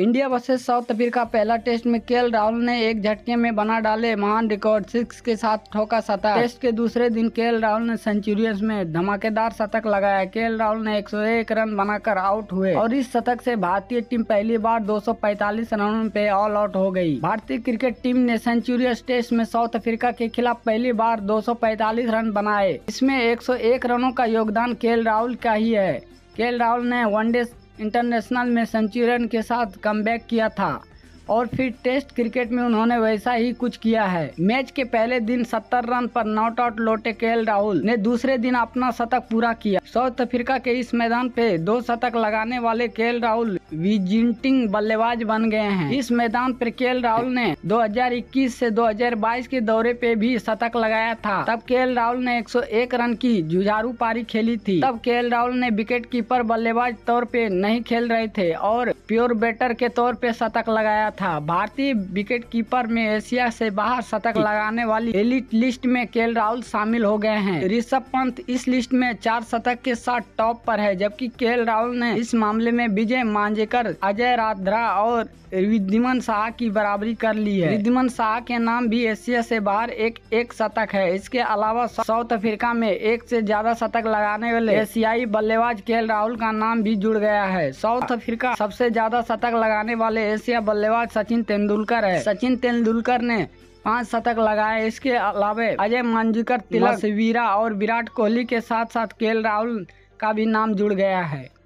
India versus South Africa पहला test में के राहुल ने एक झटके में बना डाले महान रिकॉर्ड सिक्स के साथ ठोका शतक टेस्ट के दूसरे दिन के राहुल ने सेंचुरियंस में धमाकेदार शतक लगाया के राहुल ने 101 रन बनाकर आउट हुए और इस शतक से भारतीय टीम पहली बार 245 रनों पे ऑल आउट हो गई भारतीय क्रिकेट टीम ने सेंचुरियस टेस्ट में साउथ अफ्रीका के खिलाफ पहली बार दो रन बनाए इसमें एक रनों का योगदान के राहुल का ही है के राहुल ने वनडे इंटरनेशनल में सेंचुरियन के साथ कमबैक किया था और फिर टेस्ट क्रिकेट में उन्होंने वैसा ही कुछ किया है मैच के पहले दिन सत्तर रन पर नॉट आउट लौटे के राहुल ने दूसरे दिन अपना शतक पूरा किया साउथ अफ्रीका के इस मैदान पे दो शतक लगाने वाले के राहुल विजिंटिंग बल्लेबाज बन गए हैं इस मैदान पर के राहुल ने 2021 से 2022 के दौरे पे भी शतक लगाया था तब के राहुल ने 101 रन की जुझारू पारी खेली थी तब के राहुल ने विकेट कीपर बल्लेबाज तौर पे नहीं खेल रहे थे और प्योर बैटर के तौर पे शतक लगाया था था भारतीय विकेट कीपर में एशिया से बाहर शतक लगाने वाली एलिट लिस्ट में के राहुल शामिल हो गए हैं ऋषभ पंत इस लिस्ट में चार शतक के साथ टॉप पर है जबकि के राहुल ने इस मामले में विजय मांजेकर अजय राधरा और रिद्धिमन शाह की बराबरी कर ली है रिद्धिमन शाह के नाम भी एशिया से बाहर एक एक शतक है इसके अलावा साउथ अफ्रीका में एक से ज्यादा शतक लगाने वाले एशियाई बल्लेबाज के राहुल का नाम भी जुड़ गया है साउथ अफ्रीका सबसे ज्यादा शतक लगाने वाले एशिया बल्लेबाज बाद सचिन तेंदुलकर है सचिन तेंदुलकर ने पांच शतक लगाए इसके अलावा अजय मांजूकर तिलक वीरा और विराट कोहली के साथ साथ के राहुल का भी नाम जुड़ गया है